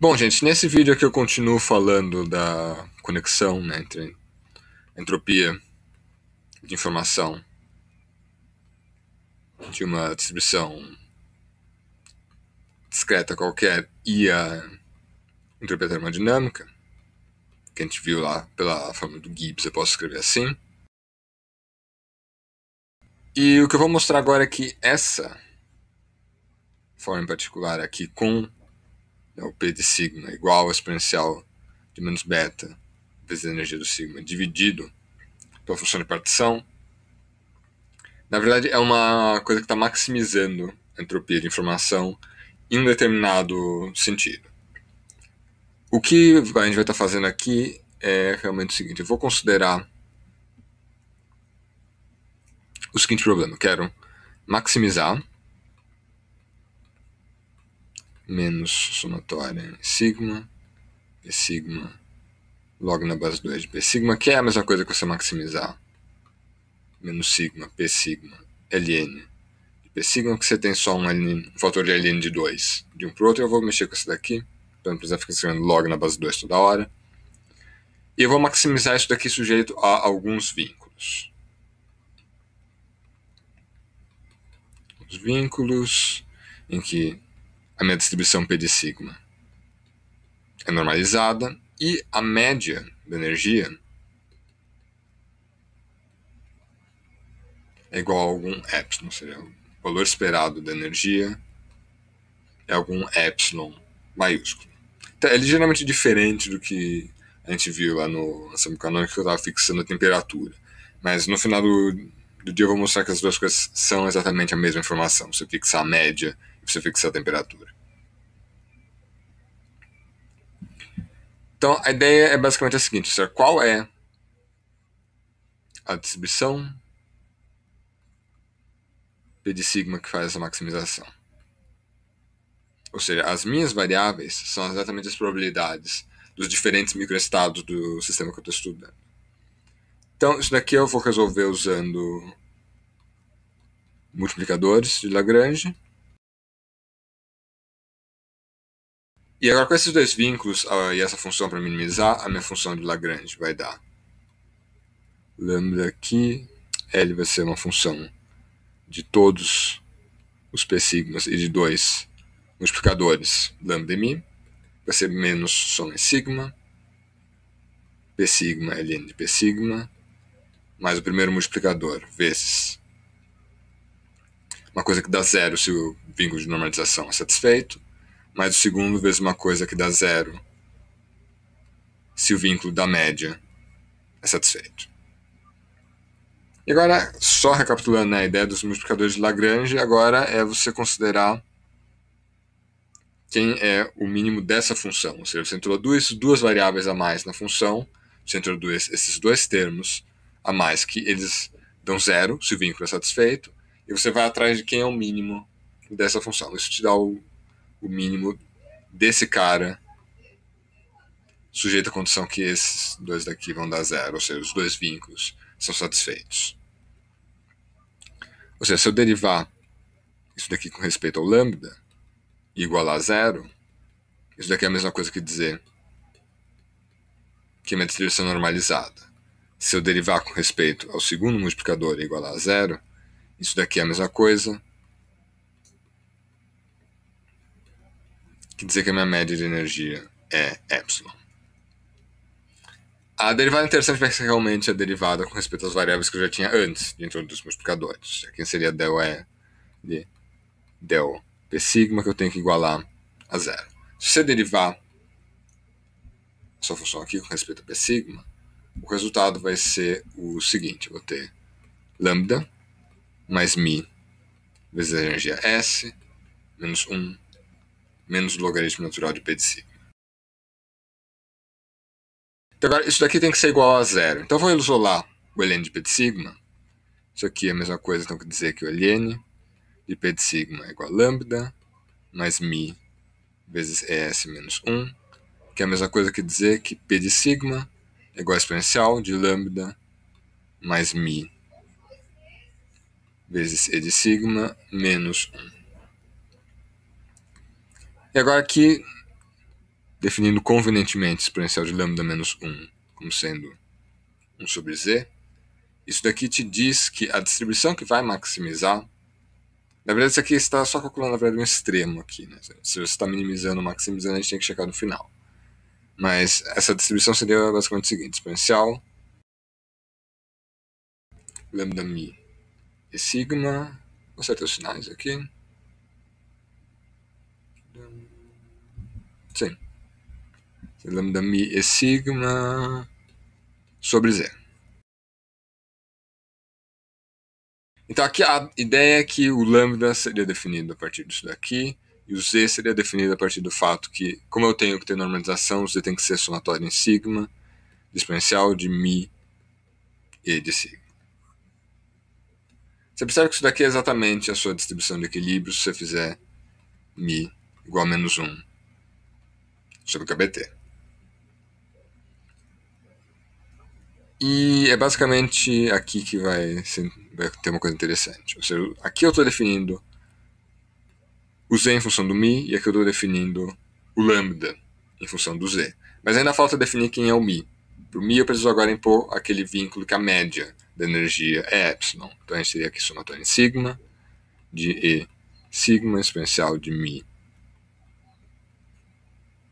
Bom, gente, nesse vídeo aqui eu continuo falando da conexão né, entre entropia de informação de uma distribuição discreta qualquer e a entropia termodinâmica, que a gente viu lá pela fórmula do Gibbs, eu posso escrever assim. E o que eu vou mostrar agora é que essa forma em particular aqui com né, o P de sigma igual ao exponencial de menos beta vezes a energia do sigma dividido pela função de partição. Na verdade, é uma coisa que está maximizando a entropia de informação em um determinado sentido. O que a gente vai estar tá fazendo aqui é realmente o seguinte: eu vou considerar o seguinte problema. quero maximizar menos somatória sigma e sigma log na base 2 de P sigma, que é a mesma coisa que você maximizar menos sigma, P sigma, LN de P sigma, que você tem só um, LN, um fator de LN de 2 de um para outro. Eu vou mexer com esse daqui, para não precisar ficar escrevendo log na base 2 toda hora. E eu vou maximizar isso daqui sujeito a alguns vínculos. Os vínculos em que a minha distribuição P de sigma é normalizada e a média da energia é igual a algum epsilon, ou seja, o valor esperado da energia é algum epsilon maiúsculo. Então, é ligeiramente diferente do que a gente viu lá no Ensemble Canônico, que eu estava fixando a temperatura. Mas no final do, do dia eu vou mostrar que as duas coisas são exatamente a mesma informação. Você fixar a média você fixar a temperatura. Então, a ideia é basicamente a seguinte, seja, qual é a distribuição P de sigma que faz a maximização? Ou seja, as minhas variáveis são exatamente as probabilidades dos diferentes microestados do sistema que eu estou estudando. Então, isso daqui eu vou resolver usando multiplicadores de Lagrange. E agora com esses dois vínculos ah, e essa função para minimizar, a minha função de Lagrange vai dar lambda aqui, L vai ser uma função de todos os P sigmas e de dois multiplicadores lambda e mi, vai ser menos soma em sigma, P sigma Ln de P sigma, mais o primeiro multiplicador, vezes uma coisa que dá zero se o vínculo de normalização é satisfeito, mais o segundo vezes uma coisa que dá zero, se o vínculo da média é satisfeito. E agora, só recapitulando né, a ideia dos multiplicadores de Lagrange, agora é você considerar quem é o mínimo dessa função. Ou seja, você introduz duas variáveis a mais na função, você introduz esses dois termos a mais que eles dão zero se o vínculo é satisfeito, e você vai atrás de quem é o mínimo dessa função. Isso te dá o o mínimo desse cara, sujeito à condição que esses dois daqui vão dar zero, ou seja, os dois vínculos são satisfeitos. Ou seja, se eu derivar isso daqui com respeito ao lambda igual a zero, isso daqui é a mesma coisa que dizer que minha distribuição é normalizada. Se eu derivar com respeito ao segundo multiplicador igual a zero, isso daqui é a mesma coisa que dizer que a minha média de energia é epsilon. A derivada interessante vai ser realmente a derivada com respeito às variáveis que eu já tinha antes dentro dos multiplicadores. Aqui seria del E de del P sigma que eu tenho que igualar a zero. Se você derivar essa função aqui com respeito a P sigma, o resultado vai ser o seguinte, eu vou ter lambda mais mi vezes a energia S menos 1 menos o logaritmo natural de p de sigma. Então, agora, isso daqui tem que ser igual a zero. Então, vou isolar o ln de p de sigma. Isso aqui é a mesma coisa, então, que dizer que o ln de p de sigma é igual a lambda mais mi vezes es menos 1, que é a mesma coisa que dizer que p de sigma é igual a exponencial de lambda mais mi vezes e de sigma menos 1. E agora aqui, definindo convenientemente o exponencial de lambda menos 1 como sendo 1 sobre z, isso daqui te diz que a distribuição que vai maximizar, na verdade isso aqui está só calculando na verdade um extremo aqui, né? se você está minimizando ou maximizando a gente tem que checar no final. Mas essa distribuição seria basicamente o seguinte, exponencial lambda mi e sigma, vou acertar os sinais aqui, Sim. Você lambda mi e sigma sobre z. Então aqui a ideia é que o lambda seria definido a partir disso daqui e o z seria definido a partir do fato que, como eu tenho que ter normalização, o z tem que ser somatório em sigma, de exponencial de mi e de sigma. Você percebe que isso daqui é exatamente a sua distribuição de equilíbrio se você fizer mi igual a menos 1 sobre o KBT. E é basicamente aqui que vai, vai ter uma coisa interessante. Ou seja, aqui eu estou definindo o z em função do mi e aqui eu estou definindo o lambda em função do z. Mas ainda falta definir quem é o mi. Para o mi eu preciso agora impor aquele vínculo que a média da energia é epsilon. Então a gente teria aqui somatório em sigma de E sigma exponencial de mi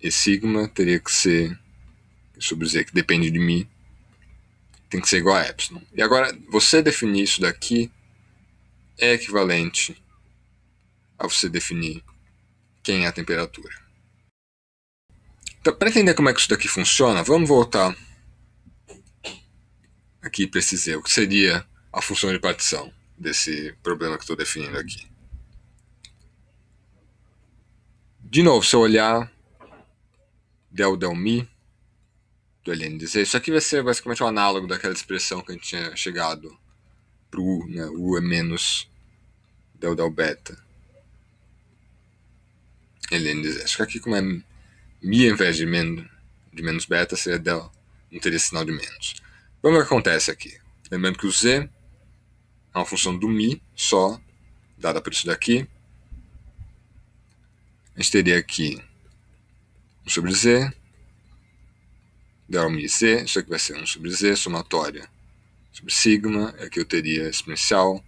e sigma teria que ser, sobre Z, que depende de mim, tem que ser igual a epsilon. E agora, você definir isso daqui é equivalente a você definir quem é a temperatura. Então, para entender como é que isso daqui funciona, vamos voltar aqui para esse Z, o que seria a função de partição desse problema que estou definindo aqui. De novo, se eu olhar del del do LNDZ. Isso aqui vai ser basicamente o análogo daquela expressão que a gente tinha chegado para U, né? U é menos del del beta. LNDZ. Acho que aqui como é mi ao invés de menos, de menos beta, seria del, não teria sinal de menos. Vamos ver o que acontece aqui. Lembrando que o Z é uma função do mi só, dada por isso daqui. A gente teria aqui sobre z, delmi z, isso aqui vai ser 1 sobre z, somatória sobre sigma, aqui é eu teria exponencial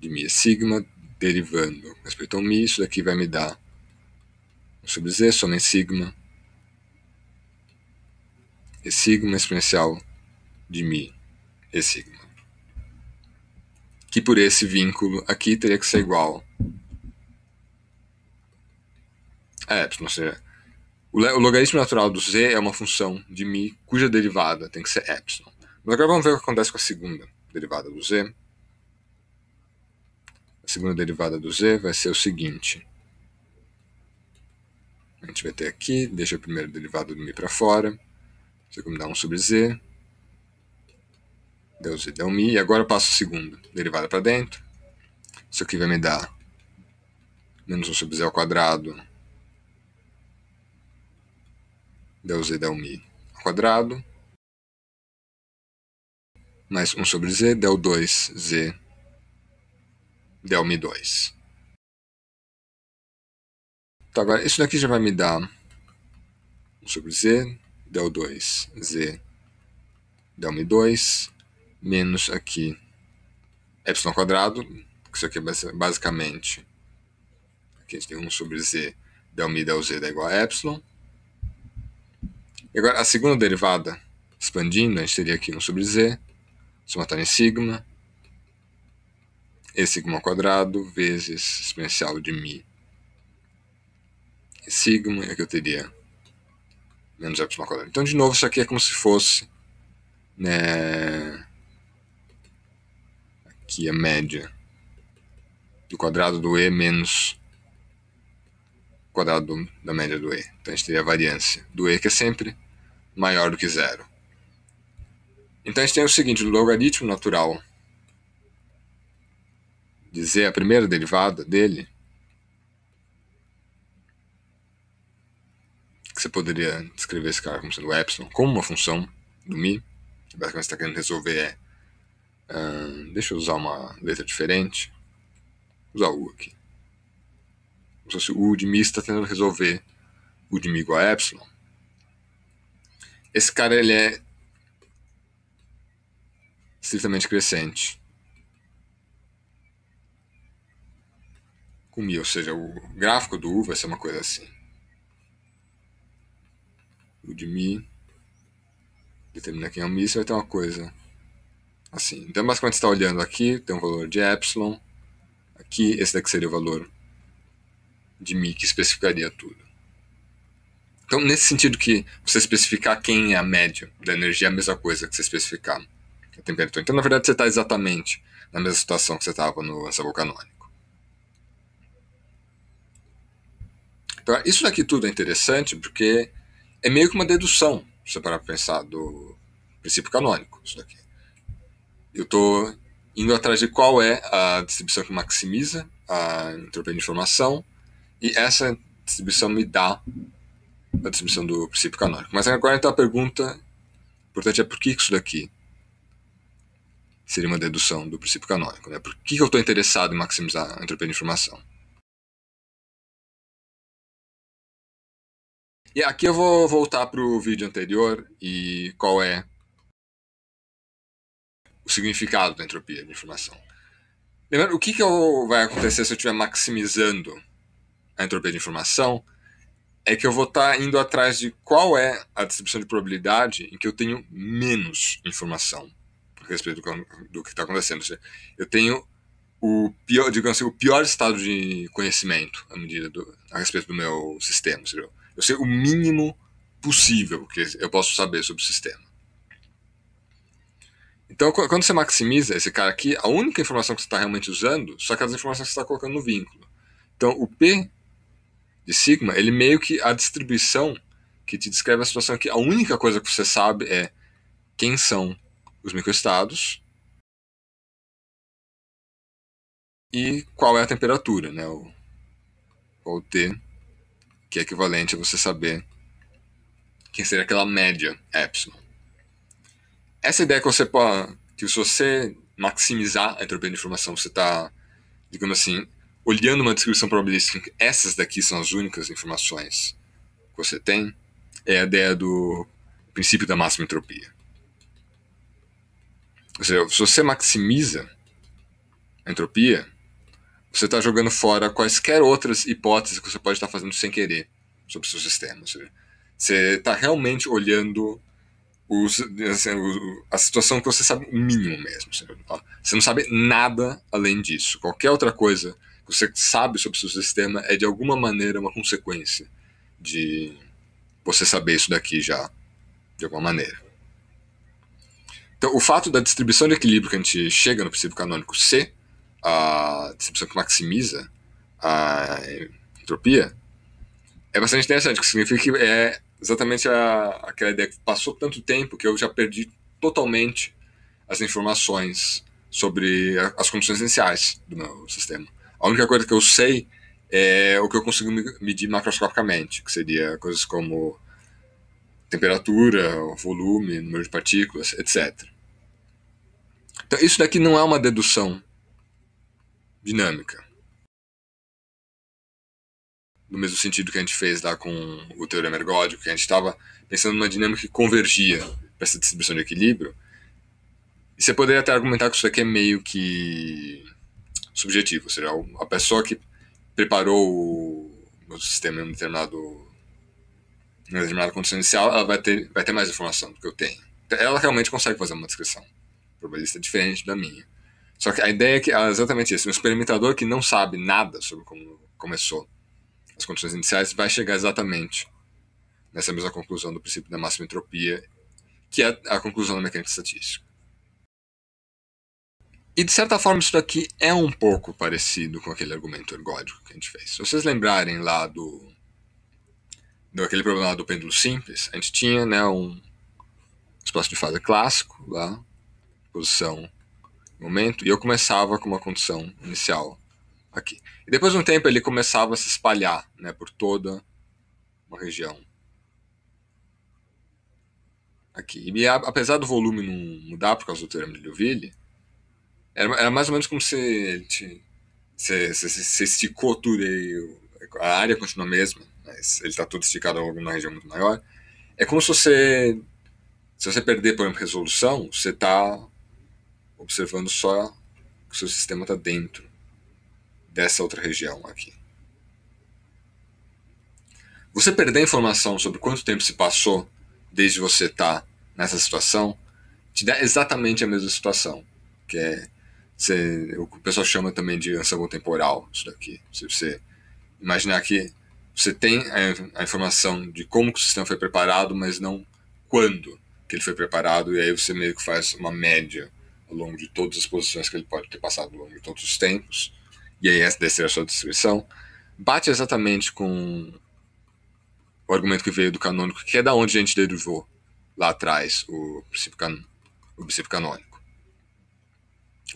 de mi sigma, derivando respeito ao mi, isso daqui vai me dar 1 sobre z, soma em sigma, e sigma exponencial de mi e sigma. Que por esse vínculo aqui teria que ser igual É, costuma tipo, ser. O, o logaritmo natural do z é uma função de mi cuja derivada tem que ser epsilon. Mas agora vamos ver o que acontece com a segunda derivada do z. A segunda derivada do z vai ser o seguinte. A gente vai ter aqui, deixa a primeira derivada do mi para fora. Isso aqui me dá 1 sobre z. Deu z, deu mi. E agora eu passo a segunda derivada para dentro. Isso aqui vai me dar menos 1 sobre z ao quadrado deu del ao quadrado, mais 1 sobre z, del 2, z, del 2. Então, agora isso daqui já vai me dar 1 sobre z, del 2, z, del 2, menos aqui epsilon quadrado, que isso aqui é basicamente, aqui a gente tem 1 sobre z, del mi del z é igual a epsilon, agora, a segunda derivada expandindo, a gente teria aqui 1 sobre z, somatório em sigma, e sigma ao quadrado vezes exponencial de mi e sigma, e aqui eu teria menos y ao quadrado. Então, de novo, isso aqui é como se fosse né, aqui a média do quadrado do e menos o quadrado da média do e. Então, a gente teria a variância do e, que é sempre maior do que zero. Então a gente tem o seguinte: o logaritmo natural de z, a primeira derivada dele, que você poderia descrever esse cara como sendo epsilon, como uma função do mi, que basicamente está querendo resolver é. Uh, deixa eu usar uma letra diferente. Vou usar U aqui. Como se fosse U de mi está tentando resolver U de mi igual a epsilon. Esse cara, ele é estritamente crescente. Com mi, ou seja, o gráfico do U vai ser uma coisa assim. O de mi, determina quem é o mi, você vai ter uma coisa assim. Então, basicamente, você está olhando aqui, tem um valor de epsilon. Aqui, esse daqui seria o valor de mi que especificaria tudo. Então, nesse sentido que você especificar quem é a média da energia é a mesma coisa que você especificar a temperatura. Então, na verdade, você está exatamente na mesma situação que você estava no ensaio canônico. Então, isso daqui tudo é interessante porque é meio que uma dedução, se você parar para pensar, do princípio canônico. Isso daqui. Eu estou indo atrás de qual é a distribuição que maximiza a entropia de informação, e essa distribuição me dá da distribuição do princípio canônico. Mas agora então a pergunta importante é por que isso daqui seria uma dedução do princípio canônico? Né? Por que, que eu estou interessado em maximizar a entropia de informação? E aqui eu vou voltar para o vídeo anterior e qual é o significado da entropia de informação. Lembrando, o que, que vai acontecer se eu estiver maximizando a entropia de informação? é que eu vou estar tá indo atrás de qual é a distribuição de probabilidade em que eu tenho menos informação a respeito do que está acontecendo. Eu tenho o pior, digamos assim, o pior estado de conhecimento à medida do, a respeito do meu sistema. Seja, eu sei o mínimo possível que eu posso saber sobre o sistema. Então, quando você maximiza esse cara aqui, a única informação que você está realmente usando são aquelas informações que você está colocando no vínculo. Então, o P de Sigma, ele meio que a distribuição que te descreve a situação aqui é a única coisa que você sabe é quem são os microestados e qual é a temperatura, né? O, o T, que é equivalente a você saber quem seria aquela média epsilon. Essa ideia que você pode, que se você maximizar a entropia de informação, você está, digamos assim, olhando uma distribuição probabilística, essas daqui são as únicas informações que você tem, é a ideia do princípio da máxima entropia. Ou seja, se você maximiza a entropia, você está jogando fora quaisquer outras hipóteses que você pode estar tá fazendo sem querer sobre o seu sistema. Ou seja, você está realmente olhando os, assim, a situação que você sabe o mínimo mesmo. Você não sabe nada além disso. Qualquer outra coisa você sabe sobre o seu sistema é de alguma maneira uma consequência de você saber isso daqui já, de alguma maneira. Então, o fato da distribuição de equilíbrio que a gente chega no princípio canônico C, a distribuição que maximiza a entropia, é bastante interessante, porque significa que é exatamente a, aquela ideia que passou tanto tempo que eu já perdi totalmente as informações sobre a, as condições iniciais do meu sistema. A única coisa que eu sei é o que eu consigo medir macroscopicamente, que seria coisas como temperatura, volume, número de partículas, etc. Então, isso daqui não é uma dedução dinâmica. No mesmo sentido que a gente fez lá com o teorema ergódico, que a gente estava pensando numa dinâmica que convergia para essa distribuição de equilíbrio. E você poderia até argumentar que isso daqui é meio que subjetivo, ou seja, a pessoa que preparou o meu sistema em um determinado em uma determinada condição inicial, ela vai ter, vai ter mais informação do que eu tenho. Então, ela realmente consegue fazer uma descrição probabilística diferente da minha. Só que a ideia é que é exatamente isso. Um experimentador que não sabe nada sobre como começou as condições iniciais vai chegar exatamente nessa mesma conclusão do princípio da máxima entropia, que é a conclusão da mecânica estatística. E de certa forma isso daqui é um pouco parecido com aquele argumento ergódico que a gente fez. Se vocês lembrarem lá do, do aquele problema do pêndulo simples, a gente tinha né, um espaço de fase clássico lá, posição, momento, e eu começava com uma condição inicial aqui. E depois de um tempo ele começava a se espalhar né, por toda uma região aqui. E apesar do volume não mudar por causa do teorema de Liouville, era, era mais ou menos como se você, esticou tudo a área continua a mesma, mas ele está tudo esticado em alguma região muito maior. É como se você, se você perder, por exemplo, resolução, você está observando só que o seu sistema está dentro dessa outra região aqui. Você perder informação sobre quanto tempo se passou desde você estar tá nessa situação, te dá exatamente a mesma situação, que é você, o pessoal chama também de ensemble temporal, isso daqui. Se você imaginar que você tem a, a informação de como o sistema foi preparado, mas não quando que ele foi preparado, e aí você meio que faz uma média ao longo de todas as posições que ele pode ter passado ao longo de todos os tempos, e aí essa deve ser a sua descrição, bate exatamente com o argumento que veio do canônico, que é da onde a gente derivou lá atrás o princípio, can... o princípio canônico.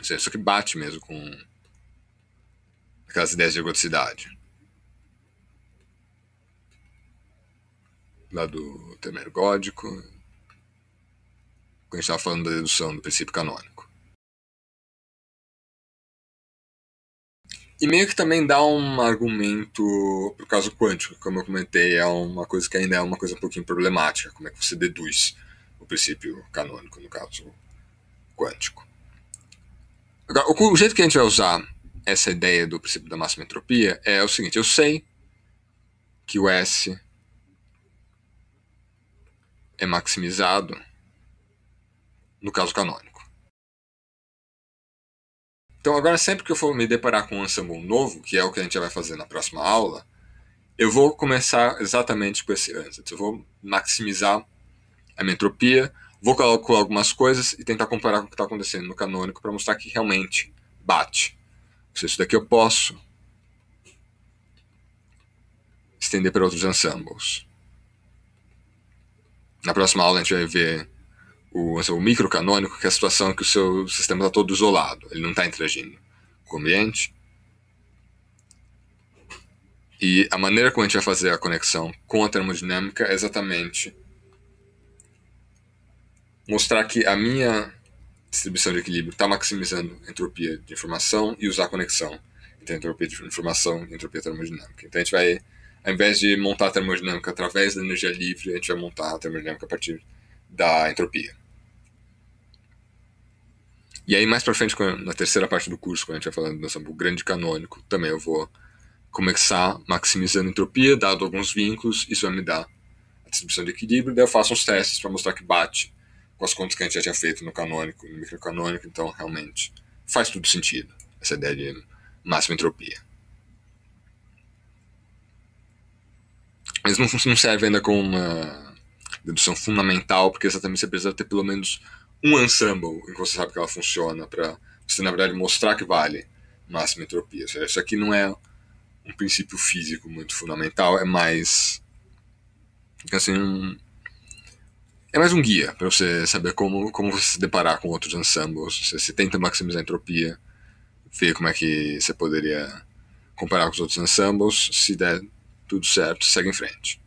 Só que bate mesmo com aquelas ideias de egoticidade. Lá do Temer Quando a gente estava falando da dedução do princípio canônico. E meio que também dá um argumento pro caso quântico, como eu comentei, é uma coisa que ainda é uma coisa um pouquinho problemática, como é que você deduz o princípio canônico, no caso quântico. O, jeito que a gente vai usar essa ideia do princípio da máxima entropia é o seguinte: eu sei que o S é maximizado no caso canônico. Então, agora, sempre que eu for me deparar com um ensemble novo, que é o que a gente vai fazer na próxima aula, eu vou começar exatamente com esse ansatz. Eu vou maximizar a minha entropia Vou calcular algumas coisas e tentar comparar com o que está acontecendo no canônico para mostrar que realmente bate. Se isso daqui eu posso estender para outros ensembles. Na próxima aula a gente vai ver o microcanônico, que é a situação que o seu sistema está todo isolado, ele não está interagindo com o ambiente. E a maneira como a gente vai fazer a conexão com a termodinâmica é exatamente mostrar que a minha distribuição de equilíbrio está maximizando a entropia de informação e usar a conexão entre a entropia de informação e a entropia termodinâmica. Então a gente vai, ao invés de montar a termodinâmica através da energia livre, a gente vai montar a termodinâmica a partir da entropia. E aí mais para frente, na terceira parte do curso, quando a gente vai falar do nosso grande canônico, também eu vou começar maximizando a entropia, dado alguns vínculos, isso vai me dar a distribuição de equilíbrio, daí eu faço uns testes para mostrar que bate com as contas que a gente já tinha feito no canônico, no microcanônico, então realmente faz tudo sentido essa ideia de máxima entropia. Mas não, não serve ainda como uma dedução fundamental, porque exatamente você precisa ter pelo menos um ensemble em que você sabe que ela funciona para você, na verdade, mostrar que vale máxima entropia. seja, isso aqui não é um princípio físico muito fundamental, é mais assim, é mais um guia para você saber como, como você se deparar com outros ensembles. Você, tenta maximizar a entropia, ver como é que você poderia comparar com os outros ensembles. Se der tudo certo, segue em frente.